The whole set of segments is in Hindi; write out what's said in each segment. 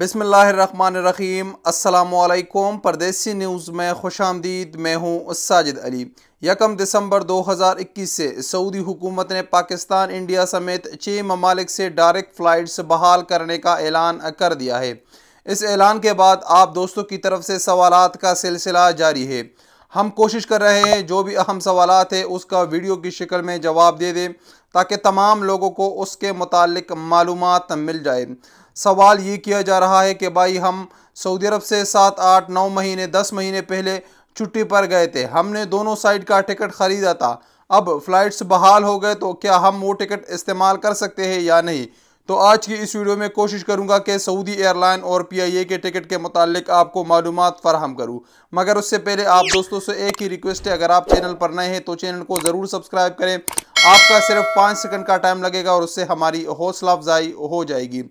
बिसमीम अल्लाम परदेसी न्यूज़ में खुश आमदीद मैं हूँ साजिद अली यकम दिसंबर 2021 से सऊदी हुकूमत ने पाकिस्तान इंडिया समेत छः ममालिक से डायरेक्ट फ़्लाइट्स बहाल करने का ऐलान कर दिया है इस ऐलान के बाद आप दोस्तों की तरफ से सवालात का सिलसिला जारी है हम कोशिश कर रहे हैं जो भी अहम सवाल है उसका वीडियो की शक्ल में जवाब दे दें ताकि तमाम लोगों को उसके मुतल मालूम मिल जाए सवाल ये किया जा रहा है कि भाई हम सऊदी अरब से सात आठ नौ महीने दस महीने पहले छुट्टी पर गए थे हमने दोनों साइड का टिकट ख़रीदा था अब फ़्लाइट्स बहाल हो गए तो क्या हम वो टिकट इस्तेमाल कर सकते हैं या नहीं तो आज की इस वीडियो में कोशिश करूंगा कि सऊदी एयरलाइन और पीआईए के टिकट के मुतल आपको मालूम फ़राहम करूं मगर उससे पहले आप दोस्तों से एक ही रिक्वेस्ट है अगर आप चैनल पर नए हैं तो चैनल को ज़रूर सब्सक्राइब करें आपका सिर्फ पाँच सेकंड का टाइम लगेगा और उससे हमारी हौसला अफजाई हो जाएगी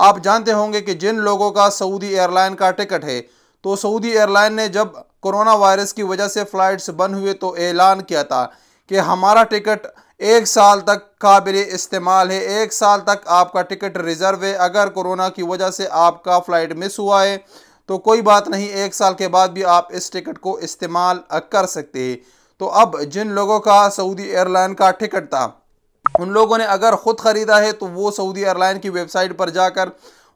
आप जानते होंगे कि जिन लोगों का सऊदी एयरलाइन का टिकट है तो सऊदी एयरलाइन ने जब कोरोना वायरस की वजह से फ़्लाइट्स बंद हुए तो ऐलान किया था कि हमारा टिकट एक साल तक काबिल इस्तेमाल है एक साल तक आपका टिकट रिज़र्व है अगर कोरोना की वजह से आपका फ़्लाइट मिस हुआ है तो कोई बात नहीं एक साल के बाद भी आप इस टिकट को इस्तेमाल कर सकते हैं तो अब जिन लोगों का सऊदी एयरलाइन का टिकट था उन लोगों ने अगर ख़ुद ख़रीदा है तो वो सऊदी एयरलाइन की वेबसाइट पर जाकर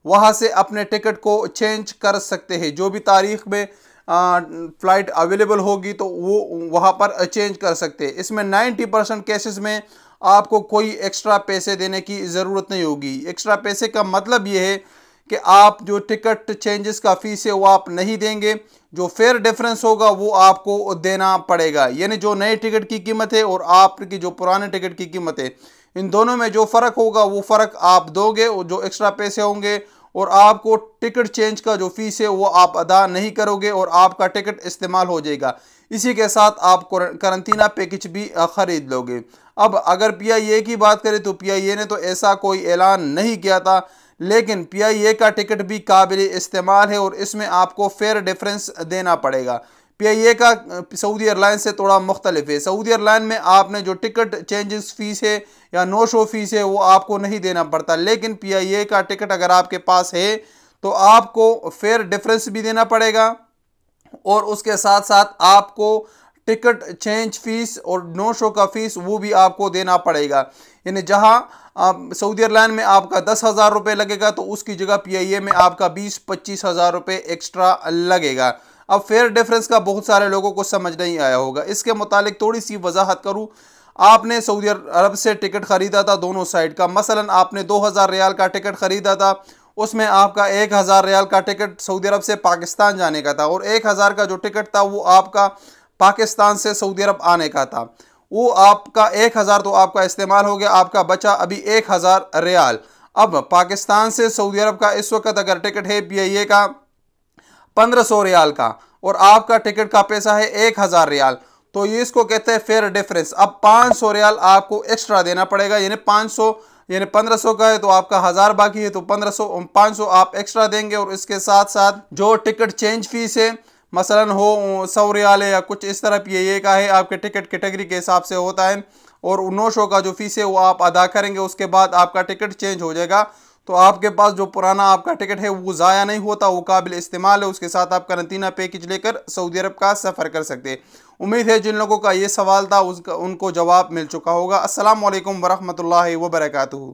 वहाँ से अपने टिकट को चेंज कर सकते हैं जो भी तारीख में फ्लाइट अवेलेबल होगी तो वो वहाँ पर चेंज कर सकते हैं इसमें 90 परसेंट केसेस में आपको कोई एक्स्ट्रा पैसे देने की ज़रूरत नहीं होगी एक्स्ट्रा पैसे का मतलब ये है कि आप जो टिकट चेंजेस का फीस है वो आप नहीं देंगे जो फेयर डिफरेंस होगा वो आपको देना पड़ेगा यानी जो नए टिकट की कीमत है और आपकी जो पुराने टिकट की कीमत है इन दोनों में जो फ़र्क होगा वो फ़र्क आप दोगे और जो एक्स्ट्रा पैसे होंगे और आपको टिकट चेंज का जो फीस है वो आप अदा नहीं करोगे और आपका टिकट इस्तेमाल हो जाएगा इसी के साथ आप करंतना पैकेज भी ख़रीद लोगे अब अगर पी की बात करें तो पी ने तो ऐसा कोई ऐलान नहीं किया था लेकिन पीआईए का टिकट भी काबिल इस्तेमाल है और इसमें आपको फेयर डिफरेंस देना पड़ेगा पीआईए का सऊदी एयरलाइन से थोड़ा मुख्तलिफ है सऊदी एयरलाइन में आपने जो टिकट चेंजेस फीस है या नो शो फीस है वो आपको नहीं देना पड़ता लेकिन पीआईए का टिकट अगर आपके पास है तो आपको फेयर डिफरेंस भी देना पड़ेगा और उसके साथ साथ आपको टिकट चेंज फीस और नो शो का फीस वो भी आपको देना पड़ेगा यानी जहाँ सऊदी एयरलाइन में आपका दस हज़ार रुपये लगेगा तो उसकी जगह पीआईए में आपका बीस पच्चीस हज़ार रुपये एक्स्ट्रा लगेगा अब फेयर डिफरेंस का बहुत सारे लोगों को समझ नहीं आया होगा इसके मुतालिक थोड़ी सी वजाहत करूँ आपने सऊदी अरब से टिकट ख़रीदा था दोनों साइड का मसलन आपने दो हज़ार रियाल का टिकट ख़रीदा था उसमें आपका एक हज़ार रियाल का टिकट सऊदी अरब से पाकिस्तान जाने का था और एक हज़ार का जो टिकट था वो आपका पाकिस्तान से सऊदी अरब आने का था वो आपका एक हज़ार तो आपका इस्तेमाल हो गया आपका बचा अभी एक हज़ार रियाल अब पाकिस्तान से सऊदी अरब का इस वक्त अगर टिकट है पी का पंद्रह सौ रियाल का और आपका टिकट का पैसा है एक हज़ार रियाल तो ये इसको कहते हैं फेयर डिफरेंस अब पाँच सौ रियाल आपको एक्स्ट्रा देना पड़ेगा यानी पाँच सौ यानी पंद्रह सौ का है तो आपका हज़ार बाकी है तो पंद्रह सौ सौ आप एक्स्ट्रा देंगे और इसके साथ साथ जो टिकट चेंज फीस है मसलन हो सौ रियाल या कुछ इस तरह ये ये का है आपके टिकट कैटेगरी के हिसाब से होता है और नो शो का जो फ़ीस है वो आप अदा करेंगे उसके बाद आपका टिकट चेंज हो जाएगा तो आपके पास जो पुराना आपका टिकट है वो ज़ाया नहीं होता वो काबिल इस्तेमाल है उसके साथ आप करंतना पैकेज लेकर सऊदी अरब का सफ़र कर सकते हैं उम्मीद है जिन लोगों का ये सवाल था उसका उनको जवाब मिल चुका होगा असल वरहमल वर्का